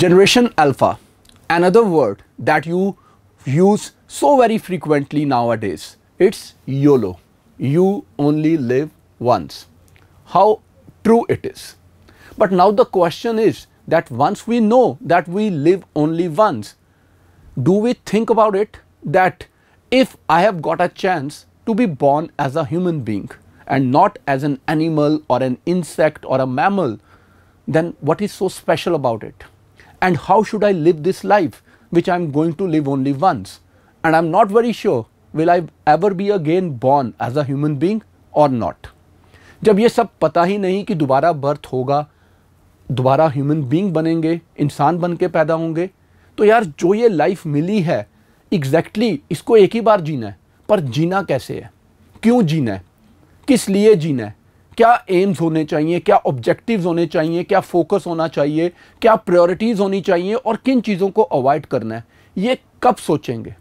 Generation alpha, another word that you use so very frequently nowadays, it's YOLO. You only live once. How true it is. But now the question is that once we know that we live only once, do we think about it that if I have got a chance to be born as a human being and not as an animal or an insect or a mammal, then what is so special about it? and how should I live this life which I am going to live only once? And I am not very sure will I ever be again born as a human being or not. जब ये सब पता ही नहीं कि दोबारा birth होगा दोबारा human being बनेंगे इंसान बन के पैदा होंगे तो यार जो ये लाइफ मिली है एग्जैक्टली exactly इसको एक ही बार जीना है पर जीना कैसे है क्यों जीना है किस लिए जीना है क्या एम्स होने चाहिए क्या ऑब्जेक्टिव्स होने चाहिए क्या फोकस होना चाहिए क्या प्रायोरिटीज़ होनी चाहिए और किन चीज़ों को अवॉइड करना है ये कब सोचेंगे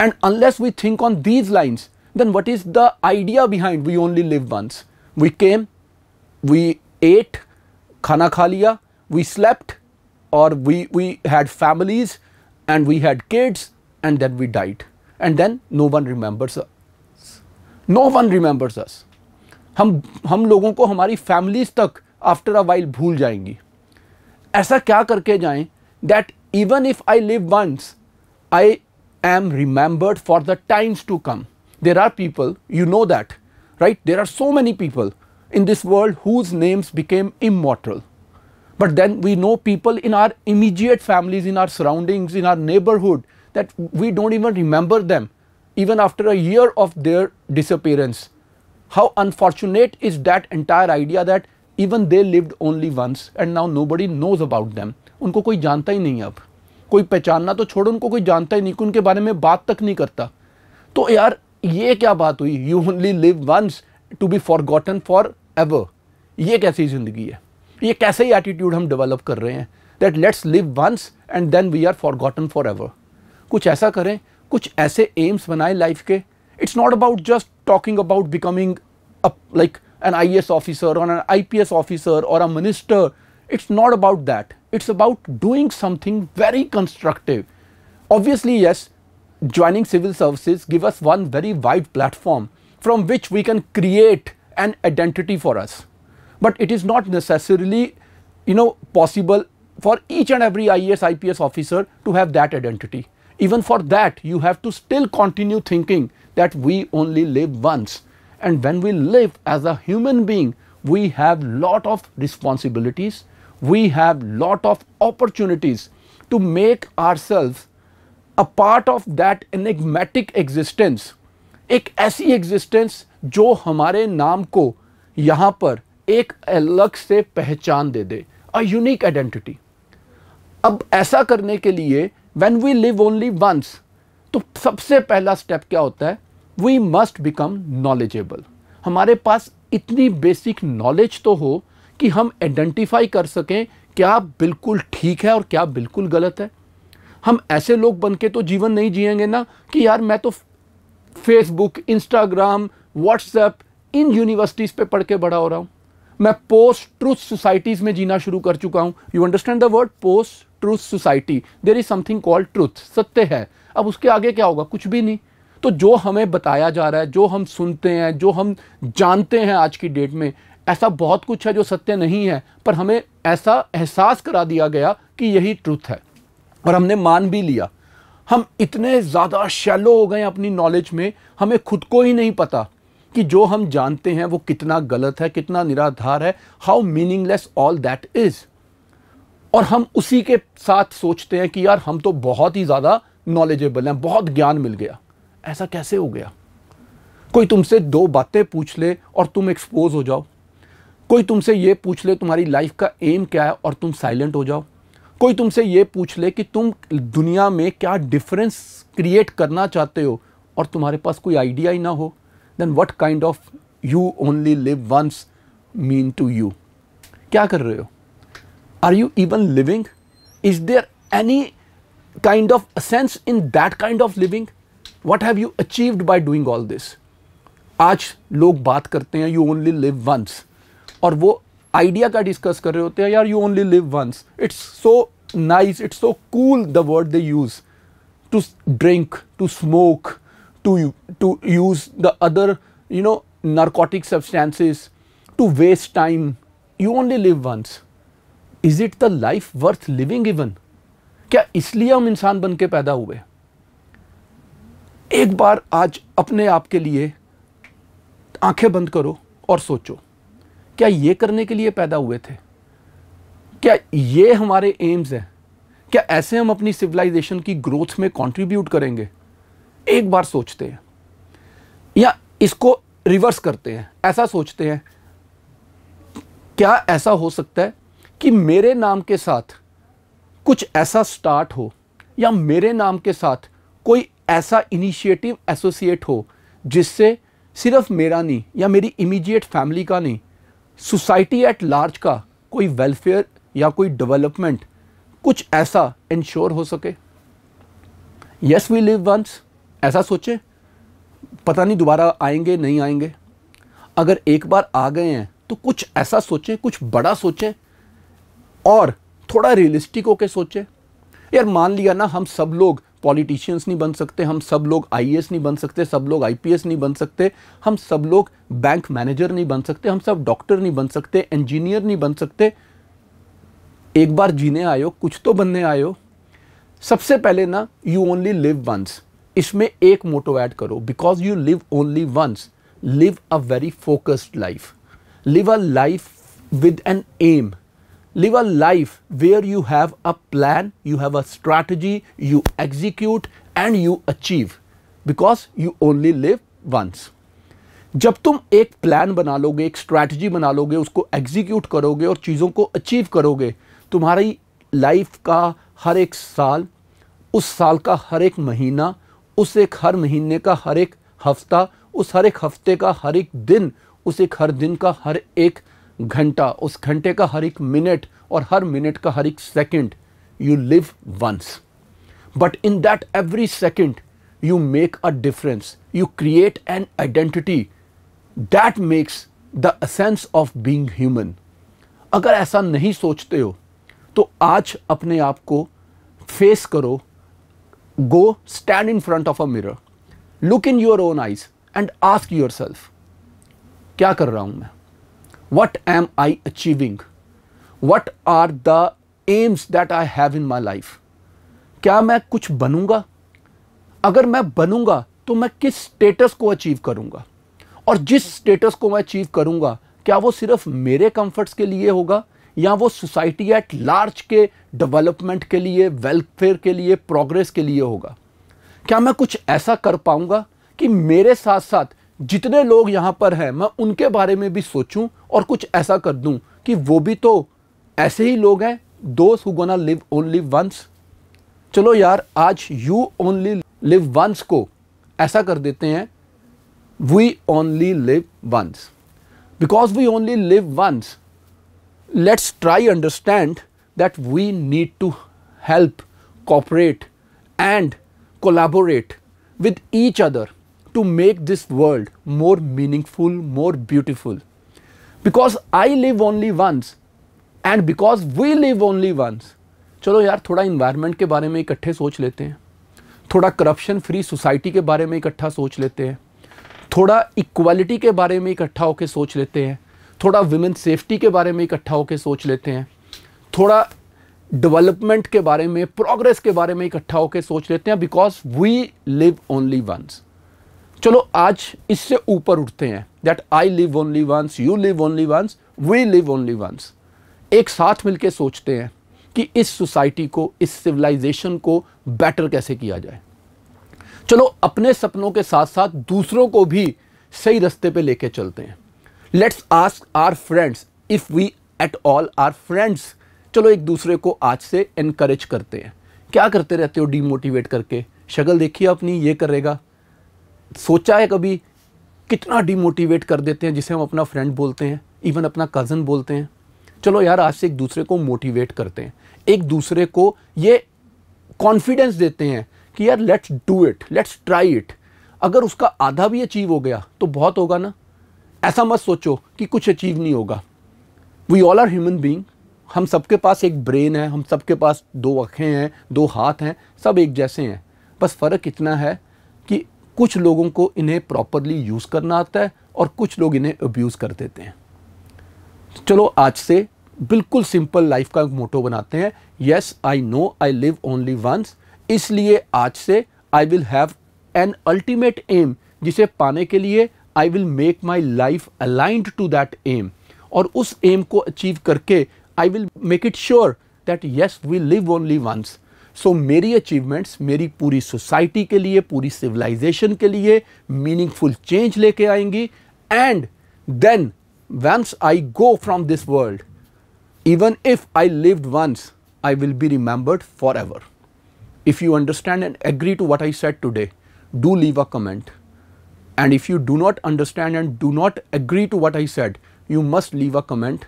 and unless we think on these lines then what is the idea behind we only live once we came we ate खाना खा लिया वी स्लेप्ट और we we had families and we had kids and then we died and then no one remembers no one remembers us हम हम लोगों को हमारी families तक आफ्टर अ वाइल भूल जाएंगी ऐसा क्या करके जाएं that even if I live once I am remembered for the times to come there are people you know that right there are so many people in this world whose names became immortal but then we know people in our immediate families in our surroundings in our neighbourhood that we don't even remember them even after a year of their disappearance how unfortunate is that entire idea that even they lived only once and now nobody knows about them उनको कोई जानता ही नहीं है अब कोई पहचानना तो छोड़ो उनको कोई जानता ही नहीं कि उनके बारे में बात तक नहीं करता तो यार ये क्या बात हुई you only live once to be forgotten forever ये कैसी ज़िंदगी है ये कैसे ही एटीट्यूड हम डेवलप कर रहे हैं that let's live once and then we are forgotten forever कुछ ऐसा करें कुछ ऐसे एम्स बनाएं लाइफ के It's not about just talking about becoming a, like an IS officer or an IPS officer or a minister. It's not about that. It's about doing something very constructive. Obviously, yes, joining civil services give us one very wide platform from which we can create an identity for us. But it is not necessarily, you know, possible for each and every IAS, IPS officer to have that identity even for that you have to still continue thinking that we only live once and when we live as a human being we have lot of responsibilities we have lot of opportunities to make ourselves a part of that enigmatic existence एक ऐसी existence जो हमारे नाम को यहाँ पर एक अलग से पहचान दे unique identity. अब ऐसा करने के लिए when we live only once तो सबसे पहला स्टेप क्या होता है वी मस्ट बिकम नॉलेजेबल हमारे पास इतनी बेसिक नॉलेज तो हो कि हम आइडेंटिफाई कर सकें क्या बिल्कुल ठीक है और क्या बिल्कुल गलत है हम ऐसे लोग बन के तो जीवन नहीं जिएंगे ना कि यार मैं तो फेसबुक इंस्टाग्राम व्हाट्सएप इन यूनिवर्सिटीज़ पे पढ़ के बड़ा हो रहा हूँ मैं पोस्ट ट्रूथ सोसाइटीज़ में जीना शुरू कर चुका हूँ you understand the word post truth society there is something called truth सत्य है अब उसके आगे क्या होगा कुछ भी नहीं तो जो हमें बताया जा रहा है जो हम सुनते हैं जो हम जानते हैं आज की डेट में ऐसा बहुत कुछ है जो सत्य नहीं है पर हमें ऐसा एहसास करा दिया गया कि यही ट्रूथ है और हमने मान भी लिया हम इतने ज़्यादा शैलो हो गए अपनी नॉलेज में हमें खुद को ही नहीं पता कि जो हम जानते हैं वो कितना गलत है कितना निराधार है how meaningless all that is और हम उसी के साथ सोचते हैं कि यार हम तो बहुत ही ज़्यादा नॉलेजेबल हैं बहुत ज्ञान मिल गया ऐसा कैसे हो गया कोई तुमसे दो बातें पूछ ले और तुम एक्सपोज हो जाओ कोई तुमसे ये पूछ ले तुम्हारी लाइफ का एम क्या है और तुम साइलेंट हो जाओ कोई तुमसे ये पूछ ले कि तुम दुनिया में क्या डिफरेंस क्रिएट करना चाहते हो और तुम्हारे पास कोई आइडिया ही ना हो then what kind of you only live once mean to you क्या कर रहे हो Are you even living? Is there any kind of sense in that kind of living? What have you achieved by doing all this? आज लोग बात करते you only live once, और वो आइडिया का डिस्कस कर रहे होते हैं यार you only live once it's so nice it's so cool the word they use to drink, to smoke, to, to use the other, you know, narcotic substances, to waste time. You only live once. Is it the life worth living even क्या इसलिए हम इंसान बन के पैदा हुए एक बार आज अपने आप के लिए आंखें बंद करो और सोचो क्या ये करने के लिए पैदा हुए थे क्या ये हमारे एम्स हैं क्या ऐसे हम अपनी सिविलाइजेशन की ग्रोथ में कंट्रीब्यूट करेंगे एक बार सोचते हैं या इसको रिवर्स करते हैं ऐसा सोचते हैं क्या ऐसा हो सकता है कि मेरे नाम के साथ कुछ ऐसा स्टार्ट हो या मेरे नाम के साथ कोई ऐसा इनिशिएटिव एसोसिएट हो जिससे सिर्फ मेरा नहीं या मेरी इमीडिएट फैमिली का नहीं सोसाइटी एट लार्ज का कोई वेलफेयर या कोई डेवलपमेंट कुछ ऐसा इंश्योर हो सके यस वी लिव वंस ऐसा सोचें पता नहीं दोबारा आएंगे नहीं आएंगे अगर एक बार आ गए हैं तो कुछ ऐसा सोचें कुछ बड़ा सोचें और थोड़ा रियलिस्टिक होके सोचे यार मान लिया ना हम सब लोग पॉलिटिशियंस नहीं बन सकते हम सब लोग आई नहीं बन सकते सब लोग आई नहीं बन सकते हम सब लोग बैंक मैनेजर नहीं बन सकते हम सब डॉक्टर नहीं बन सकते इंजीनियर नहीं बन सकते एक बार जीने आयो कुछ तो बनने आयो सबसे पहले ना यू ओनली लिव वंस इसमें एक मोटो ऐड करो because you live only once live a very focused life live a life with an aim live a life where you have a plan, you have a strategy, you execute and you achieve because you only live once. जब तुम एक plan बना लोगे एक strategy बना लोगे उसको execute करोगे और चीज़ों को अचीव करोगे तुम्हारी लाइफ का हर एक साल उस साल का हर एक महीना उस एक हर महीने का हर एक हफ्ता उस हर एक हफ्ते का हर एक दिन उस एक हर दिन का हर एक घंटा उस घंटे का हर एक मिनट और हर मिनट का हर एक second you live once but in that every second you make a difference you create an identity that makes the essence of being human अगर ऐसा नहीं सोचते हो तो आज अपने आप को फेस करो go stand in front of a mirror look in your own eyes and ask yourself क्या कर रहा हूं मैं what am I achieving? What are the aims that I have in my life? क्या मैं कुछ बनूंगा अगर मैं बनूंगा तो मैं किस स्टेटस को अचीव करूंगा और जिस स्टेटस को मैं अचीव करूंगा क्या वो सिर्फ मेरे कंफर्ट्स के लिए होगा या वो सोसाइटी एट लार्ज के डेवलपमेंट के लिए वेलफेयर के लिए प्रोग्रेस के लिए होगा क्या मैं कुछ ऐसा कर पाऊंगा कि मेरे साथ साथ जितने लोग यहाँ पर हैं मैं उनके बारे में भी सोचूं और कुछ ऐसा कर दूं कि वो भी तो ऐसे ही लोग हैं दोस्त who gonna live only once चलो यार आज यू ओनली लिव वंस को ऐसा कर देते हैं we only live once because we only live once let's try understand that we need to help cooperate and collaborate with each other to make this world more meaningful more beautiful because I live only once and because we live only once चलो यार थोड़ा environment के बारे में इकट्ठे सोच लेते हैं थोड़ा करप्शन फ्री सोसाइटी के बारे में इकट्ठा सोच लेते हैं थोड़ा इक्वालिटी के बारे में इकट्ठा होकर सोच लेते हैं थोड़ा वुमेन सेफ्टी के बारे में इकट्ठा होकर सोच लेते हैं थोड़ा डेवलपमेंट के बारे में प्रोग्रेस के बारे में इकट्ठा होकर सोच लेते हैं because we live only once चलो आज इससे ऊपर उठते हैं that I live only once you live only once we live only once एक साथ मिलकर सोचते हैं कि इस सोसाइटी को इस सिविलाइजेशन को बेटर कैसे किया जाए चलो अपने सपनों के साथ साथ दूसरों को भी सही रास्ते पे लेके चलते हैं let's ask our friends if we at all are friends चलो एक दूसरे को आज से इनक्रेज करते हैं क्या करते रहते हो डीमोटिवेट करके शक्ल देखिए अपनी ये करेगा सोचा है कभी कितना डिमोटिवेट कर देते हैं जिसे हम अपना फ्रेंड बोलते हैं इवन अपना कज़न बोलते हैं चलो यार आज से एक दूसरे को मोटिवेट करते हैं एक दूसरे को ये कॉन्फिडेंस देते हैं कि यार let's do it let's try it अगर उसका आधा भी अचीव हो गया तो बहुत होगा ना ऐसा मत सोचो कि कुछ अचीव नहीं होगा we all are human being हम सबके पास एक ब्रेन है हम सबके पास दो आँखें हैं दो हाथ हैं सब एक जैसे हैं बस फ़र्क इतना है कुछ लोगों को इन्हें प्रॉपरली यूज़ करना आता है और कुछ लोग इन्हें अब्यूज़ कर देते हैं चलो आज से बिल्कुल सिंपल लाइफ का मोटो बनाते हैं yes I know I live only once इसलिए आज से I will have an ultimate aim जिसे पाने के लिए I will make my life aligned to that aim और उस एम को अचीव करके I will make it sure that yes we live only once so so, मेरी अचीवमेंट्स मेरी पूरी सोसाइटी के लिए पूरी सिविलाइजेशन के लिए मीनिंगफुल चेंज लेके आएंगी and then once I go from this world even if I live once I will be remembered forever if you understand and agree to what I said today do leave a comment and if you do not understand and do not agree to what I said you must leave a comment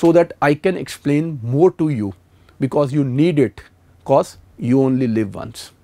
so that I can explain more to you because you need it because you only live once.